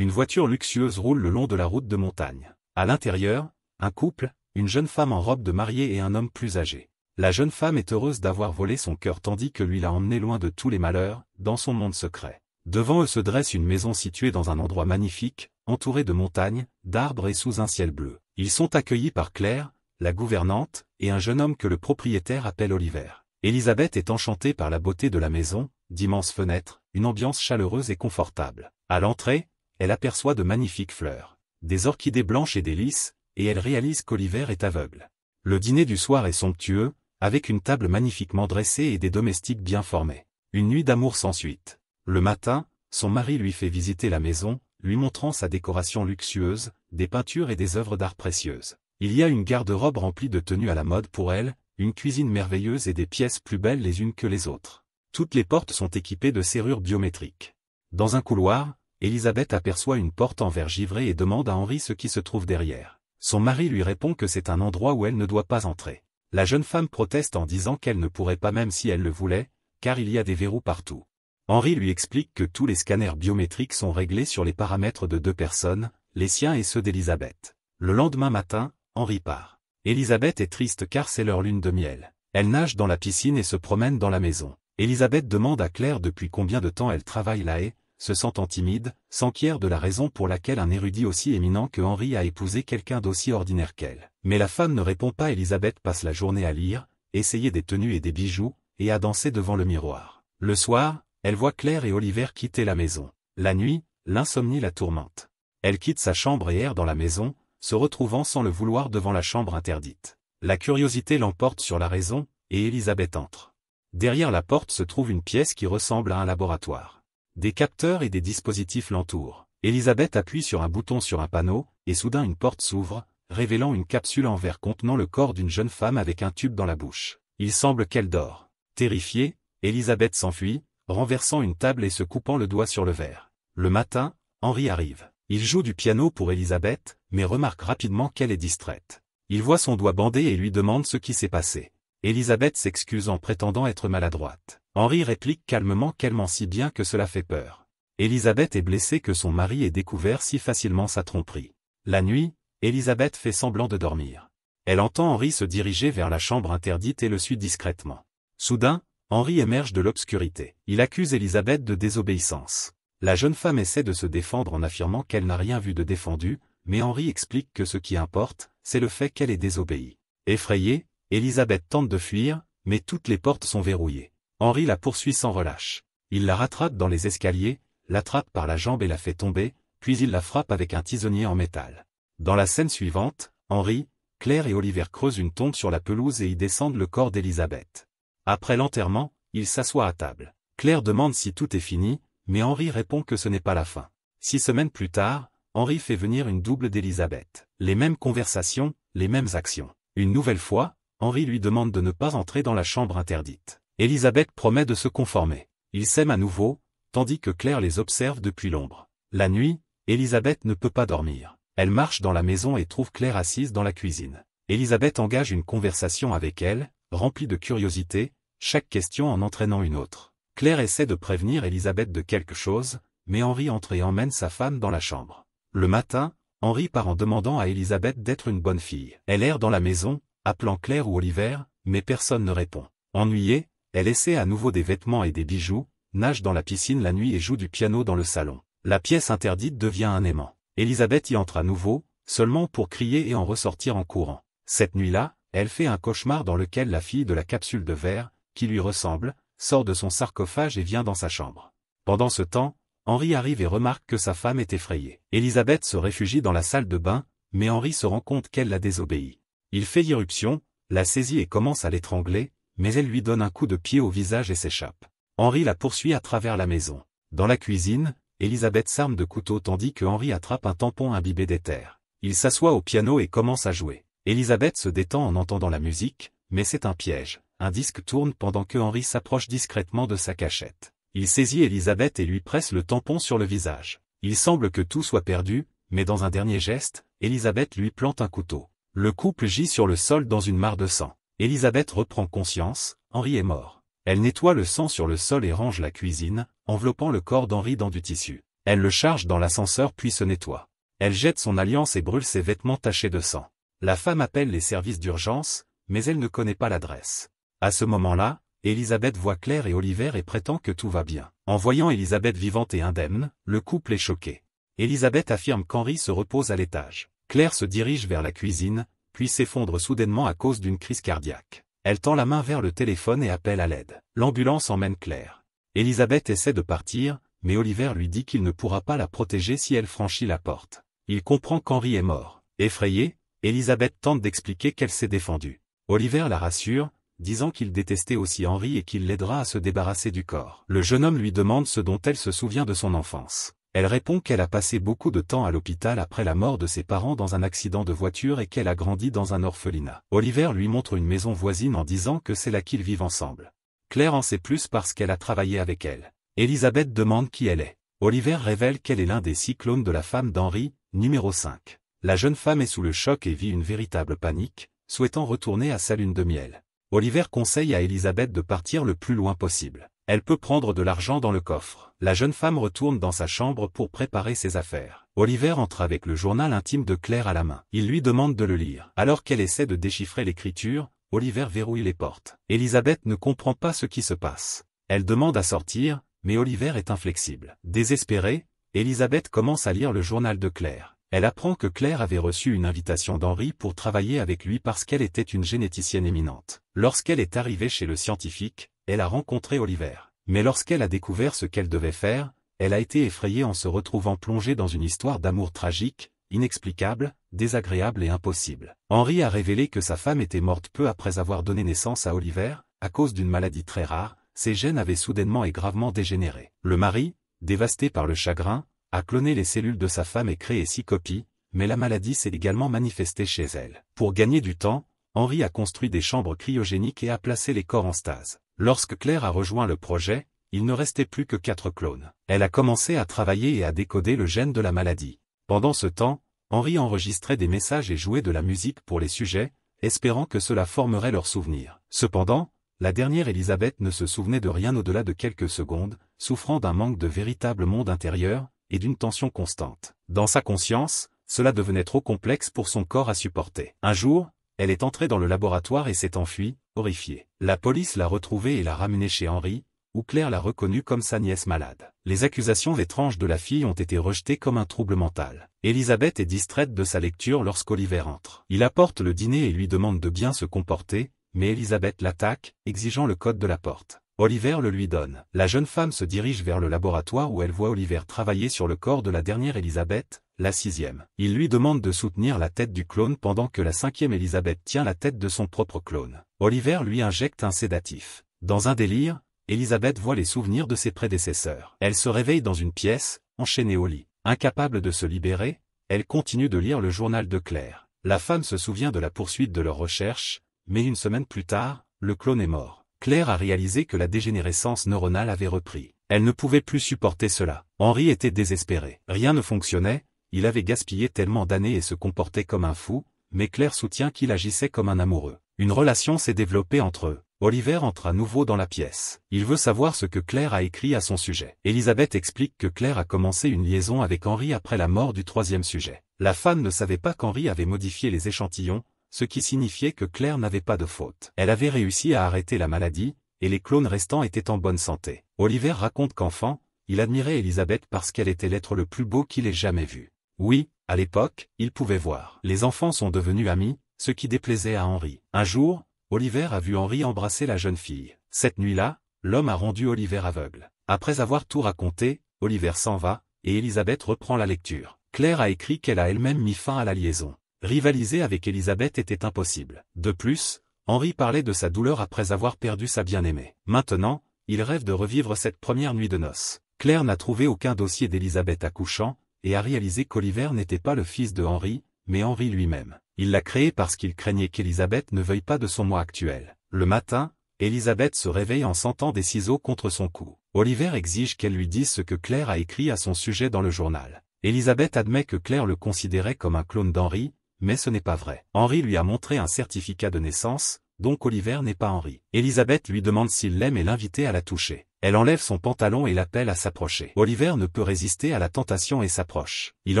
une voiture luxueuse roule le long de la route de montagne. À l'intérieur, un couple, une jeune femme en robe de mariée et un homme plus âgé. La jeune femme est heureuse d'avoir volé son cœur tandis que lui l'a emmené loin de tous les malheurs, dans son monde secret. Devant eux se dresse une maison située dans un endroit magnifique, entourée de montagnes, d'arbres et sous un ciel bleu. Ils sont accueillis par Claire, la gouvernante, et un jeune homme que le propriétaire appelle Oliver. Elisabeth est enchantée par la beauté de la maison, d'immenses fenêtres, une ambiance chaleureuse et confortable. À l'entrée, elle aperçoit de magnifiques fleurs, des orchidées blanches et des lys, et elle réalise qu'Oliver est aveugle. Le dîner du soir est somptueux, avec une table magnifiquement dressée et des domestiques bien formés. Une nuit d'amour sans suite. Le matin, son mari lui fait visiter la maison, lui montrant sa décoration luxueuse, des peintures et des œuvres d'art précieuses. Il y a une garde-robe remplie de tenues à la mode pour elle, une cuisine merveilleuse et des pièces plus belles les unes que les autres. Toutes les portes sont équipées de serrures biométriques. Dans un couloir, Elisabeth aperçoit une porte en verre givré et demande à Henri ce qui se trouve derrière. Son mari lui répond que c'est un endroit où elle ne doit pas entrer. La jeune femme proteste en disant qu'elle ne pourrait pas même si elle le voulait, car il y a des verrous partout. Henri lui explique que tous les scanners biométriques sont réglés sur les paramètres de deux personnes, les siens et ceux d'Elisabeth. Le lendemain matin, Henri part. Elisabeth est triste car c'est leur lune de miel. Elle nage dans la piscine et se promène dans la maison. Elisabeth demande à Claire depuis combien de temps elle travaille là et, se sentant timide, s'enquiert de la raison pour laquelle un érudit aussi éminent que Henri a épousé quelqu'un d'aussi ordinaire qu'elle. Mais la femme ne répond pas Elisabeth passe la journée à lire, essayer des tenues et des bijoux, et à danser devant le miroir. Le soir, elle voit Claire et Oliver quitter la maison. La nuit, l'insomnie la tourmente. Elle quitte sa chambre et erre dans la maison, se retrouvant sans le vouloir devant la chambre interdite. La curiosité l'emporte sur la raison, et Elisabeth entre. Derrière la porte se trouve une pièce qui ressemble à un laboratoire. Des capteurs et des dispositifs l'entourent. Elisabeth appuie sur un bouton sur un panneau, et soudain une porte s'ouvre, révélant une capsule en verre contenant le corps d'une jeune femme avec un tube dans la bouche. Il semble qu'elle dort. Terrifiée, Elisabeth s'enfuit, renversant une table et se coupant le doigt sur le verre. Le matin, Henri arrive. Il joue du piano pour Elisabeth, mais remarque rapidement qu'elle est distraite. Il voit son doigt bandé et lui demande ce qui s'est passé. Elisabeth s'excuse en prétendant être maladroite. Henri réplique calmement qu'elle ment si bien que cela fait peur. Elisabeth est blessée que son mari ait découvert si facilement sa tromperie. La nuit, Elisabeth fait semblant de dormir. Elle entend Henri se diriger vers la chambre interdite et le suit discrètement. Soudain, Henri émerge de l'obscurité. Il accuse Elisabeth de désobéissance. La jeune femme essaie de se défendre en affirmant qu'elle n'a rien vu de défendu, mais Henri explique que ce qui importe, c'est le fait qu'elle ait désobéi. Effrayée, Elisabeth tente de fuir, mais toutes les portes sont verrouillées. Henri la poursuit sans relâche. Il la rattrape dans les escaliers, l'attrape par la jambe et la fait tomber, puis il la frappe avec un tisonnier en métal. Dans la scène suivante, Henri, Claire et Oliver creusent une tombe sur la pelouse et y descendent le corps d'Elisabeth. Après l'enterrement, ils s'assoient à table. Claire demande si tout est fini, mais Henri répond que ce n'est pas la fin. Six semaines plus tard, Henri fait venir une double d'Elisabeth. Les mêmes conversations, les mêmes actions. Une nouvelle fois, Henri lui demande de ne pas entrer dans la chambre interdite. Elisabeth promet de se conformer. Ils s'aiment à nouveau, tandis que Claire les observe depuis l'ombre. La nuit, Elisabeth ne peut pas dormir. Elle marche dans la maison et trouve Claire assise dans la cuisine. Elisabeth engage une conversation avec elle, remplie de curiosité, chaque question en entraînant une autre. Claire essaie de prévenir Élisabeth de quelque chose, mais Henri entre et emmène sa femme dans la chambre. Le matin, Henri part en demandant à Élisabeth d'être une bonne fille. Elle erre dans la maison, appelant Claire ou Oliver, mais personne ne répond. Ennuyée, elle essaie à nouveau des vêtements et des bijoux, nage dans la piscine la nuit et joue du piano dans le salon. La pièce interdite devient un aimant. Elisabeth y entre à nouveau, seulement pour crier et en ressortir en courant. Cette nuit-là, elle fait un cauchemar dans lequel la fille de la capsule de verre, qui lui ressemble, sort de son sarcophage et vient dans sa chambre. Pendant ce temps, Henri arrive et remarque que sa femme est effrayée. Elisabeth se réfugie dans la salle de bain, mais Henri se rend compte qu'elle la désobéit. Il fait irruption, la saisit et commence à l'étrangler, mais elle lui donne un coup de pied au visage et s'échappe. Henri la poursuit à travers la maison. Dans la cuisine, Elisabeth s'arme de couteau tandis que Henri attrape un tampon imbibé d'éther. Il s'assoit au piano et commence à jouer. Elisabeth se détend en entendant la musique, mais c'est un piège. Un disque tourne pendant que Henri s'approche discrètement de sa cachette. Il saisit Elisabeth et lui presse le tampon sur le visage. Il semble que tout soit perdu, mais dans un dernier geste, Elisabeth lui plante un couteau. Le couple gît sur le sol dans une mare de sang. Elisabeth reprend conscience, Henri est mort. Elle nettoie le sang sur le sol et range la cuisine, enveloppant le corps d'Henri dans du tissu. Elle le charge dans l'ascenseur puis se nettoie. Elle jette son alliance et brûle ses vêtements tachés de sang. La femme appelle les services d'urgence, mais elle ne connaît pas l'adresse. À ce moment-là, Elisabeth voit Claire et Oliver et prétend que tout va bien. En voyant Elisabeth vivante et indemne, le couple est choqué. Elisabeth affirme qu'Henri se repose à l'étage. Claire se dirige vers la cuisine, puis s'effondre soudainement à cause d'une crise cardiaque. Elle tend la main vers le téléphone et appelle à l'aide. L'ambulance emmène Claire. Elisabeth essaie de partir, mais Oliver lui dit qu'il ne pourra pas la protéger si elle franchit la porte. Il comprend qu'Henri est mort. Effrayée, Elisabeth tente d'expliquer qu'elle s'est défendue. Oliver la rassure, disant qu'il détestait aussi Henri et qu'il l'aidera à se débarrasser du corps. Le jeune homme lui demande ce dont elle se souvient de son enfance. Elle répond qu'elle a passé beaucoup de temps à l'hôpital après la mort de ses parents dans un accident de voiture et qu'elle a grandi dans un orphelinat. Oliver lui montre une maison voisine en disant que c'est là qu'ils vivent ensemble. Claire en sait plus parce qu'elle a travaillé avec elle. Elisabeth demande qui elle est. Oliver révèle qu'elle est l'un des six clones de la femme d'Henri, numéro 5. La jeune femme est sous le choc et vit une véritable panique, souhaitant retourner à sa lune de miel. Oliver conseille à Elisabeth de partir le plus loin possible. Elle peut prendre de l'argent dans le coffre. La jeune femme retourne dans sa chambre pour préparer ses affaires. Oliver entre avec le journal intime de Claire à la main. Il lui demande de le lire. Alors qu'elle essaie de déchiffrer l'écriture, Oliver verrouille les portes. Elisabeth ne comprend pas ce qui se passe. Elle demande à sortir, mais Oliver est inflexible. Désespérée, Elisabeth commence à lire le journal de Claire. Elle apprend que Claire avait reçu une invitation d'Henri pour travailler avec lui parce qu'elle était une généticienne éminente. Lorsqu'elle est arrivée chez le scientifique, elle a rencontré Oliver. Mais lorsqu'elle a découvert ce qu'elle devait faire, elle a été effrayée en se retrouvant plongée dans une histoire d'amour tragique, inexplicable, désagréable et impossible. Henri a révélé que sa femme était morte peu après avoir donné naissance à Oliver, à cause d'une maladie très rare, ses gènes avaient soudainement et gravement dégénéré. Le mari, dévasté par le chagrin, a cloné les cellules de sa femme et créé six copies, mais la maladie s'est également manifestée chez elle. Pour gagner du temps, Henri a construit des chambres cryogéniques et a placé les corps en stase. Lorsque Claire a rejoint le projet, il ne restait plus que quatre clones. Elle a commencé à travailler et à décoder le gène de la maladie. Pendant ce temps, Henri enregistrait des messages et jouait de la musique pour les sujets, espérant que cela formerait leurs souvenirs. Cependant, la dernière Elisabeth ne se souvenait de rien au-delà de quelques secondes, souffrant d'un manque de véritable monde intérieur, et d'une tension constante. Dans sa conscience, cela devenait trop complexe pour son corps à supporter. Un jour, elle est entrée dans le laboratoire et s'est enfuie, horrifiée. La police l'a retrouvée et l'a ramenée chez Henri, où Claire l'a reconnue comme sa nièce malade. Les accusations étranges de la fille ont été rejetées comme un trouble mental. Elisabeth est distraite de sa lecture lorsqu'Oliver entre. Il apporte le dîner et lui demande de bien se comporter, mais Elisabeth l'attaque, exigeant le code de la porte. Oliver le lui donne. La jeune femme se dirige vers le laboratoire où elle voit Oliver travailler sur le corps de la dernière Elisabeth, la sixième. Il lui demande de soutenir la tête du clone pendant que la cinquième Elisabeth tient la tête de son propre clone. Oliver lui injecte un sédatif. Dans un délire, Elisabeth voit les souvenirs de ses prédécesseurs. Elle se réveille dans une pièce, enchaînée au lit. Incapable de se libérer, elle continue de lire le journal de Claire. La femme se souvient de la poursuite de leurs recherches, mais une semaine plus tard, le clone est mort. Claire a réalisé que la dégénérescence neuronale avait repris. Elle ne pouvait plus supporter cela. Henri était désespéré. Rien ne fonctionnait, il avait gaspillé tellement d'années et se comportait comme un fou, mais Claire soutient qu'il agissait comme un amoureux. Une relation s'est développée entre eux. Oliver entre à nouveau dans la pièce. Il veut savoir ce que Claire a écrit à son sujet. Elisabeth explique que Claire a commencé une liaison avec Henri après la mort du troisième sujet. La femme ne savait pas qu'Henri avait modifié les échantillons, ce qui signifiait que Claire n'avait pas de faute. Elle avait réussi à arrêter la maladie, et les clones restants étaient en bonne santé. Oliver raconte qu'enfant, il admirait Elisabeth parce qu'elle était l'être le plus beau qu'il ait jamais vu. Oui, à l'époque, il pouvait voir. Les enfants sont devenus amis, ce qui déplaisait à Henri. Un jour, Oliver a vu Henri embrasser la jeune fille. Cette nuit-là, l'homme a rendu Oliver aveugle. Après avoir tout raconté, Oliver s'en va, et Elisabeth reprend la lecture. Claire a écrit qu'elle a elle-même mis fin à la liaison. Rivaliser avec Elisabeth était impossible. De plus, Henri parlait de sa douleur après avoir perdu sa bien-aimée. Maintenant, il rêve de revivre cette première nuit de noces. Claire n'a trouvé aucun dossier d'Elisabeth accouchant, et a réalisé qu'Oliver n'était pas le fils de Henri, mais Henri lui-même. Il l'a créé parce qu'il craignait qu'Elisabeth ne veuille pas de son moi actuel. Le matin, Elisabeth se réveille en sentant des ciseaux contre son cou. Oliver exige qu'elle lui dise ce que Claire a écrit à son sujet dans le journal. Elisabeth admet que Claire le considérait comme un clone d'Henry, mais ce n'est pas vrai. Henri lui a montré un certificat de naissance, donc Oliver n'est pas Henri. Elisabeth lui demande s'il l'aime et l'invite à la toucher. Elle enlève son pantalon et l'appelle à s'approcher. Oliver ne peut résister à la tentation et s'approche. Il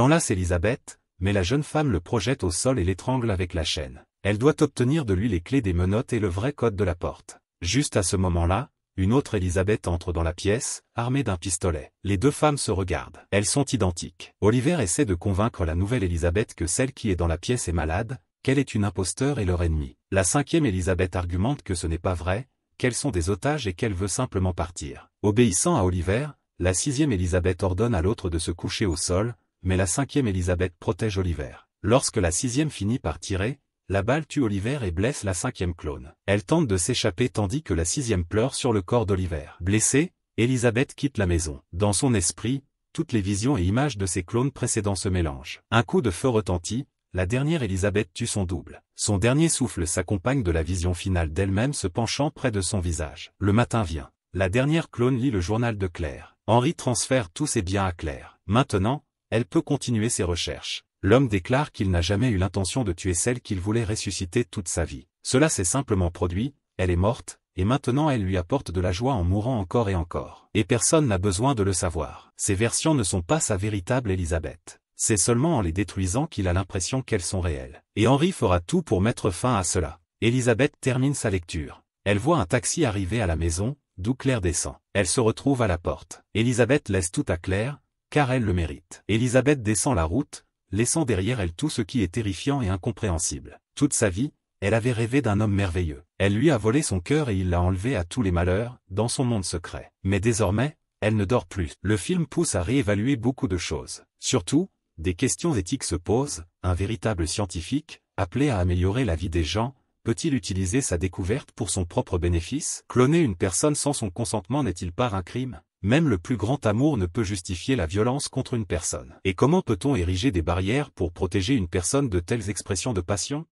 enlace Elisabeth, mais la jeune femme le projette au sol et l'étrangle avec la chaîne. Elle doit obtenir de lui les clés des menottes et le vrai code de la porte. Juste à ce moment-là, une autre Elisabeth entre dans la pièce, armée d'un pistolet. Les deux femmes se regardent. Elles sont identiques. Oliver essaie de convaincre la nouvelle Elisabeth que celle qui est dans la pièce est malade, qu'elle est une imposteur et leur ennemi. La cinquième Élisabeth argumente que ce n'est pas vrai, qu'elles sont des otages et qu'elle veut simplement partir. Obéissant à Oliver, la sixième Élisabeth ordonne à l'autre de se coucher au sol, mais la cinquième Élisabeth protège Oliver. Lorsque la sixième finit par tirer, la balle tue Oliver et blesse la cinquième clone. Elle tente de s'échapper tandis que la sixième pleure sur le corps d'Oliver. Blessée, Elisabeth quitte la maison. Dans son esprit, toutes les visions et images de ses clones précédents se mélangent. Un coup de feu retentit, la dernière Elisabeth tue son double. Son dernier souffle s'accompagne de la vision finale d'elle-même se penchant près de son visage. Le matin vient. La dernière clone lit le journal de Claire. Henri transfère tous ses biens à Claire. Maintenant, elle peut continuer ses recherches. L'homme déclare qu'il n'a jamais eu l'intention de tuer celle qu'il voulait ressusciter toute sa vie. Cela s'est simplement produit, elle est morte, et maintenant elle lui apporte de la joie en mourant encore et encore. Et personne n'a besoin de le savoir. Ces versions ne sont pas sa véritable Elisabeth c'est seulement en les détruisant qu'il a l'impression qu'elles sont réelles. Et Henri fera tout pour mettre fin à cela. Elisabeth termine sa lecture. Elle voit un taxi arriver à la maison, d'où Claire descend. Elle se retrouve à la porte. Elisabeth laisse tout à Claire, car elle le mérite. Elisabeth descend la route, laissant derrière elle tout ce qui est terrifiant et incompréhensible. Toute sa vie, elle avait rêvé d'un homme merveilleux. Elle lui a volé son cœur et il l'a enlevé à tous les malheurs, dans son monde secret. Mais désormais, elle ne dort plus. Le film pousse à réévaluer beaucoup de choses. Surtout, des questions éthiques se posent, un véritable scientifique, appelé à améliorer la vie des gens, peut-il utiliser sa découverte pour son propre bénéfice Cloner une personne sans son consentement n'est-il pas un crime Même le plus grand amour ne peut justifier la violence contre une personne. Et comment peut-on ériger des barrières pour protéger une personne de telles expressions de passion